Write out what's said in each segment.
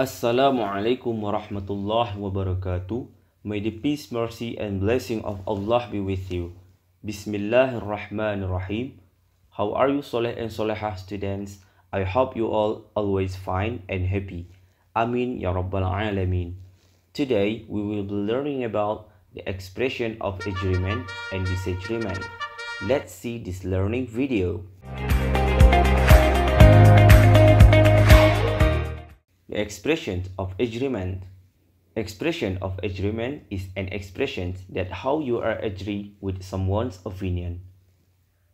Assalamualaikum warahmatullahi wabarakatuh. May the peace, mercy, and blessing of Allah be with you. Bismillahirrahmanirrahim. How are you, Soleh and Soleha students? I hope you all always fine and happy. Amin Ya Rabbal Alameen. Today, we will be learning about the expression of agreement and disagreement. Let's see this learning video. The expression of agreement. Expression of agreement is an expression that how you are agree with someone's opinion.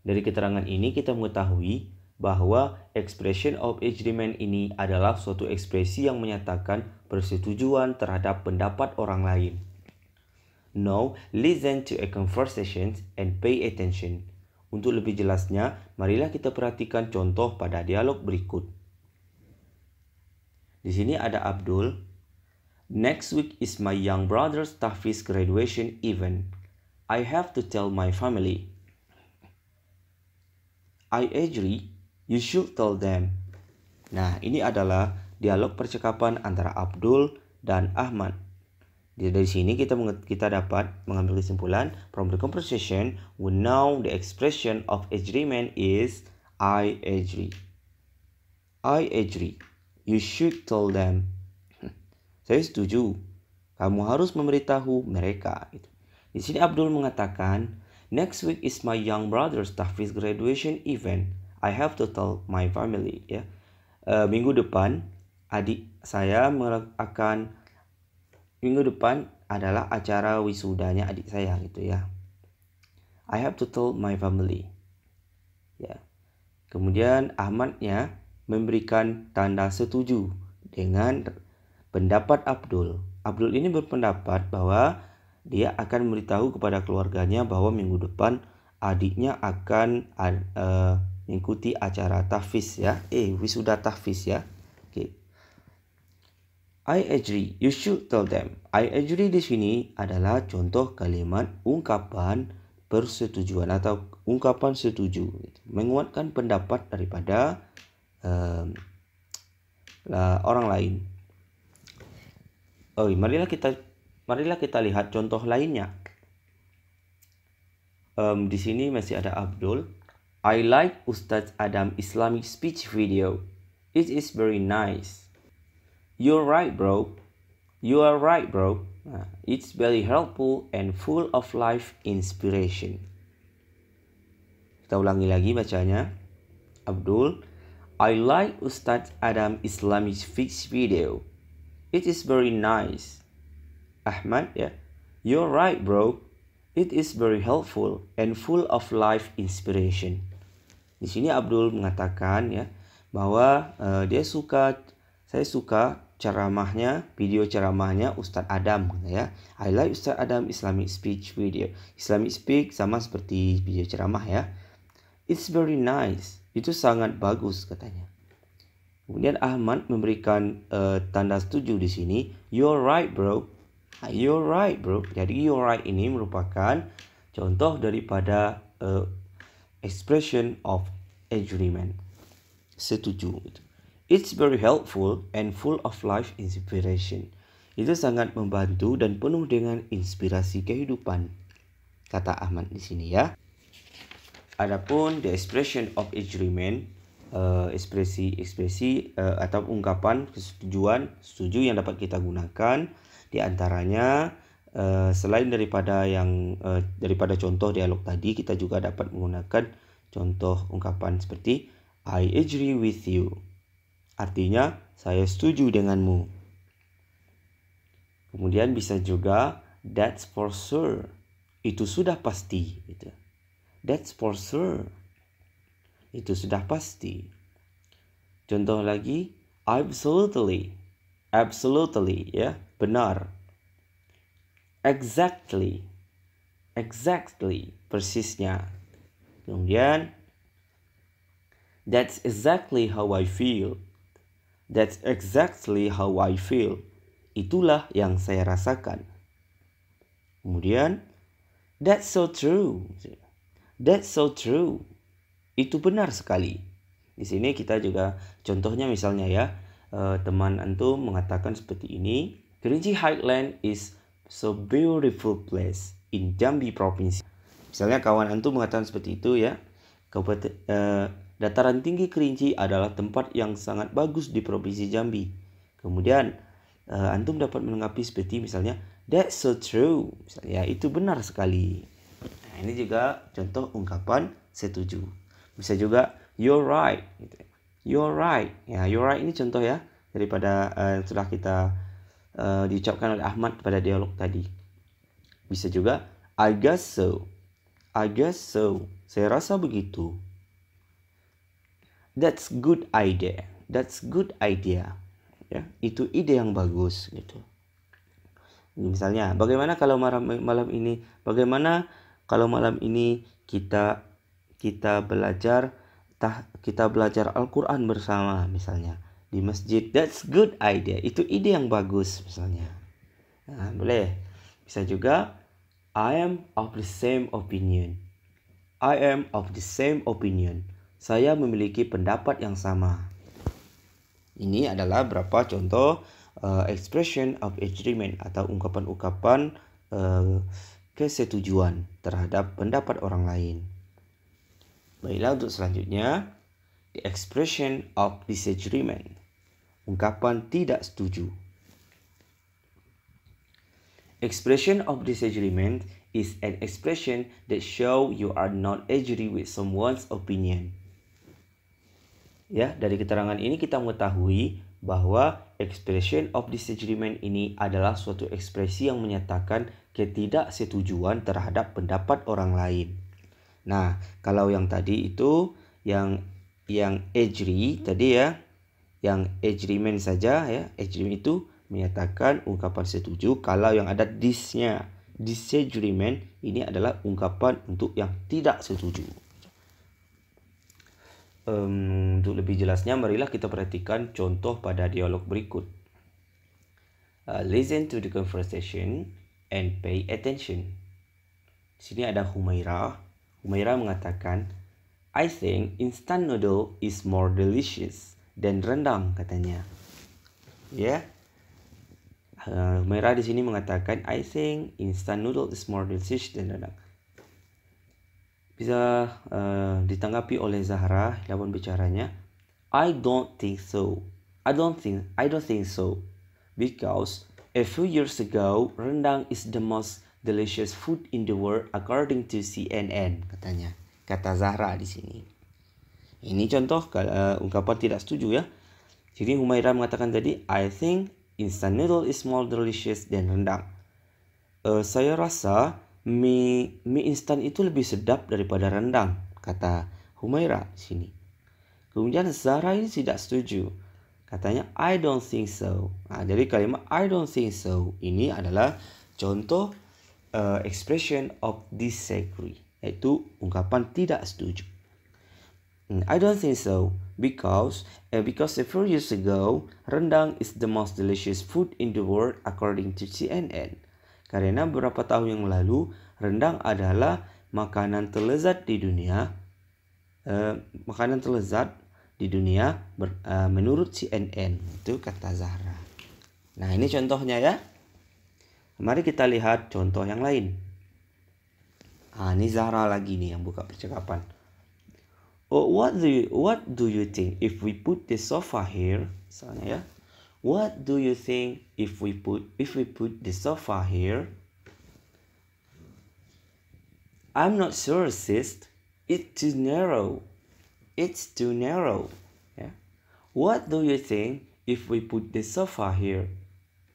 Dari keterangan ini kita mengetahui bahwa expression of agreement ini adalah suatu ekspresi yang menyatakan persetujuan terhadap pendapat orang lain. Now, listen to a conversation and pay attention. Untuk lebih jelasnya, marilah kita perhatikan contoh pada dialog berikut. Di sini ada Abdul. Next week is my young brother's Tafiz graduation event. I have to tell my family. I agree. You should tell them. Nah, ini adalah dialog percakapan antara Abdul dan Ahmad. Dari sini kita kita dapat mengambil kesimpulan from the conversation we know the expression of agreement is I agree. I agree. You should tell them. Saya setuju. Kamu harus memberitahu mereka. Gitu. Di sini Abdul mengatakan, Next week is my young brother's Tahfiz graduation event. I have to tell my family. Ya. Uh, minggu depan adik saya akan minggu depan adalah acara wisudanya adik saya gitu ya. I have to tell my family. Ya. Kemudian Ahmadnya memberikan tanda setuju dengan pendapat Abdul. Abdul ini berpendapat bahwa dia akan memberitahu kepada keluarganya bahwa minggu depan adiknya akan uh, mengikuti acara tahfiz ya. Eh, wisuda tahfiz ya. Oke. Okay. I agree. You should tell them. I agree di sini adalah contoh kalimat ungkapan persetujuan atau ungkapan setuju. Menguatkan pendapat daripada uh, uh, orang lain. Oh, marilah kita marilah kita lihat contoh lainnya. Um, di sini masih ada Abdul. I like Ustadz Adam Islamic speech video. It is very nice. You're right, bro. You are right, bro. Nah, it's very helpful and full of life inspiration. Kita ulangi lagi bacanya. Abdul, I like Ustadz Adam Islamic fix video. It is very nice. Ahmad, yeah, you're right, bro. It is very helpful and full of life inspiration. Di sini Abdul mengatakan ya bahwa uh, dia suka, saya suka ceramahnya, video ceramahnya Ustadz Adam ya. I like Ustadz Adam Islamic speech video. Islamic speak sama seperti video ceramah ya. It's very nice. Itu sangat bagus katanya. Kemudian Ahmad memberikan uh, tanda setuju di sini. You're right, bro. You're right, bro. Jadi you're right ini merupakan contoh daripada uh, expression of agreement. Setuju. Gitu. It's very helpful and full of life inspiration. Itu sangat membantu dan penuh dengan inspirasi kehidupan. Kata Ahmad di sini ya. Adapun the expression of agreement eh, ekspresi-ekspresi eh, atau ungkapan kesetujuan setuju yang dapat kita gunakan diantaranya uh, eh, selain daripada yang uh, daripada contoh dialog tadi kita juga dapat menggunakan contoh ungkapan seperti I agree with you artinya saya setuju denganmu kemudian bisa juga that's for sure itu sudah pasti gitu. That's for sure. Itu sudah pasti. Contoh lagi, absolutely. Absolutely, ya, benar. Exactly. Exactly, persisnya. Kemudian, that's exactly how I feel. That's exactly how I feel. Itulah yang saya rasakan. Kemudian, that's so true. That's so true. Itu benar sekali. Di sini kita juga contohnya misalnya ya, uh, teman antum mengatakan seperti ini, Kerinci Highland is so beautiful place in Jambi province. Misalnya kawan antum mengatakan seperti itu ya, Kabupaten uh, dataran tinggi Kerinci adalah tempat yang sangat bagus di provinsi Jambi. Kemudian uh, antum dapat menanggapi seperti misalnya that's so true. Misalnya ya, itu benar sekali. Nah, ini juga contoh ungkapan setuju. Bisa juga you're right gitu. You're right. Ya, you're right ini contoh ya daripada uh, yang sudah kita uh, diucapkan oleh Ahmad pada dialog tadi. Bisa juga I guess so. I guess so. Saya rasa begitu. That's good idea. That's good idea. Ya, itu ide yang bagus gitu. Misalnya, bagaimana kalau malam malam ini? Bagaimana kalau malam ini kita kita belajar tah, kita belajar Al-Qur'an bersama misalnya di masjid. That's good idea. Itu ide yang bagus misalnya. Nah, boleh. Bisa juga I am of the same opinion. I am of the same opinion. Saya memiliki pendapat yang sama. Ini adalah beberapa contoh uh, expression of agreement atau ungkapan-ungkapan uh, kesetujuan terhadap pendapat orang lain. Baiklah untuk selanjutnya, the expression of disagreement, ungkapan tidak setuju. Expression of disagreement is an expression that show you are not agree with someone's opinion. Ya, dari keterangan ini kita mengetahui bahwa expression of disagreement ini adalah suatu ekspresi yang menyatakan ketidaksetujuan terhadap pendapat orang lain. Nah, kalau yang tadi itu yang yang ejri tadi ya, yang ejrimen saja ya, ejrim itu menyatakan ungkapan setuju kalau yang ada disnya. Disagreement ini adalah ungkapan untuk yang tidak setuju. Um, untuk lebih jelasnya, marilah kita perhatikan contoh pada dialog berikut. Uh, listen to the conversation and pay attention. Di sini ada Humaira. Humaira mengatakan, I think instant noodle is more delicious than rendang katanya. Ya. Yeah. Uh, Humaira di sini mengatakan, I think instant noodle is more delicious than rendang. Bisa uh, ditanggapi oleh Zahra lawan bicaranya. I don't think so. I don't think I don't think so because A few years ago, rendang is the most delicious food in the world according to CNN, katanya. Kata Zahra di sini. Ini contoh uh, ungkapan tidak setuju ya. Jadi Humaira mengatakan tadi, I think instant noodle is more delicious than rendang. Uh, saya rasa mie, mie instan itu lebih sedap daripada rendang, kata Humaira di sini. Kemudian Zahra ini tidak setuju. Katanya I don't think so. Nah, jadi kalimat I don't think so ini adalah contoh uh, expression of disagree, yaitu ungkapan tidak setuju. Hmm, I don't think so because uh, because a few years ago rendang is the most delicious food in the world according to CNN. Karena beberapa tahun yang lalu rendang adalah makanan terlezat di dunia, uh, makanan terlezat di dunia ber, uh, menurut CNN itu kata Zahra. Nah ini contohnya ya. Mari kita lihat contoh yang lain. Ah ini Zahra lagi nih yang buka percakapan. Oh, what do you, what do you think if we put the sofa here? Misalnya ya. What do you think if we put if we put the sofa here? I'm not sure, sis. It's too narrow. It's too narrow. Yeah. What do you think if we put the sofa here?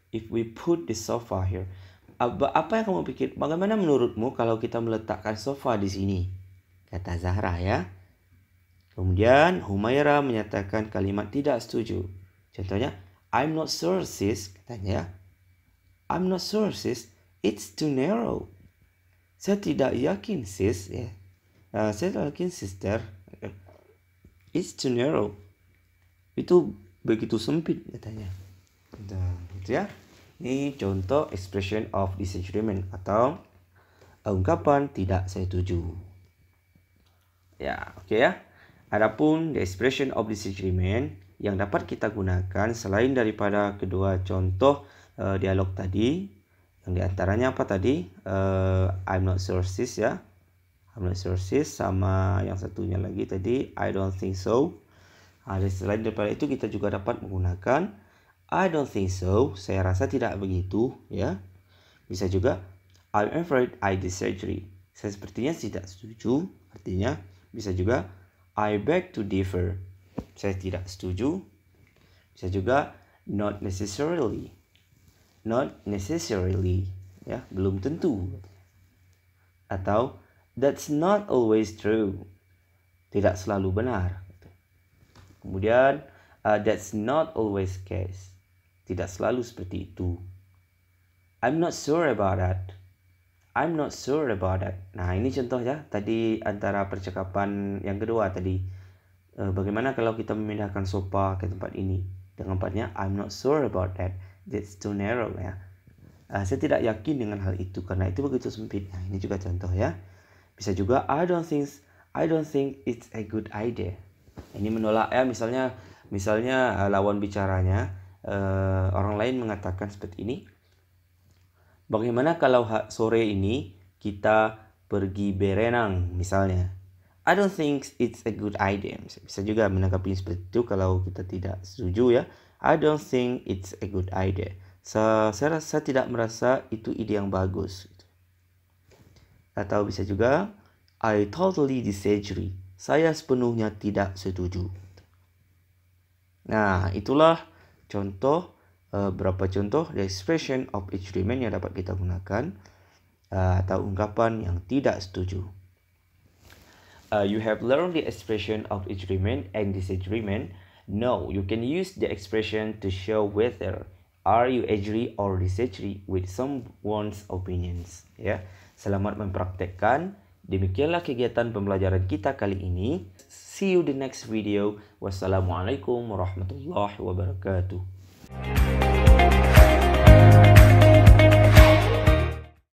If we put the sofa here. Apa, apa yang kamu pikir? Bagaimana menurutmu kalau kita meletakkan sofa di sini? Kata Zahra ya. Kemudian Humaira menyatakan kalimat tidak setuju. Contohnya, I'm not sure sis, katanya. Ya. I'm not sure sis, it's too narrow. Saya tidak yakin sis, ya. Uh, saya tidak yakin sister, It's too narrow. itu begitu sempit katanya. Nah, gitu ya. Ini contoh expression of disagreement atau ungkapan tidak setuju. Ya, oke okay ya. Adapun the expression of disagreement yang dapat kita gunakan selain daripada kedua contoh uh, dialog tadi, yang diantaranya apa tadi? Uh, I'm not sure sis ya I'm sama yang satunya lagi tadi I don't think so. Nah, selain daripada itu kita juga dapat menggunakan I don't think so. Saya rasa tidak begitu ya. Bisa juga I'm afraid I disagree. Saya sepertinya tidak setuju. Artinya bisa juga I beg to differ. Saya tidak setuju. Bisa juga not necessarily. Not necessarily ya, belum tentu. Atau That's not always true. Tidak selalu benar. Gitu. Kemudian uh, that's not always case. Tidak selalu seperti itu. I'm not sure about that. I'm not sure about that. Nah, ini contoh ya tadi antara percakapan yang kedua tadi. Uh, bagaimana kalau kita memindahkan sopa ke tempat ini? Dengan empatnya, I'm not sure about that. That's too narrow ya. Uh, saya tidak yakin dengan hal itu karena itu begitu sempit. Nah, ini juga contoh ya. Bisa juga I don't think I don't think it's a good idea. Ini menolak ya misalnya misalnya eh, lawan bicaranya uh, orang lain mengatakan seperti ini. Bagaimana kalau sore ini kita pergi berenang misalnya? I don't think it's a good idea. Bisa juga menanggapi seperti itu kalau kita tidak setuju ya. I don't think it's a good idea. Saya, saya, saya tidak merasa itu ide yang bagus. Atau bisa juga I totally disagree. Saya sepenuhnya tidak setuju. Nah, itulah contoh beberapa eh, contoh the expression of agreement yang dapat kita gunakan eh, atau ungkapan yang tidak setuju. Uh, you have learned the expression of agreement and disagreement. No, you can use the expression to show whether are you agree or disagree with someone's opinions. yeah? Selamat mempraktekkan. Demikianlah kegiatan pembelajaran kita kali ini. See you the next video. Wassalamualaikum warahmatullahi wabarakatuh.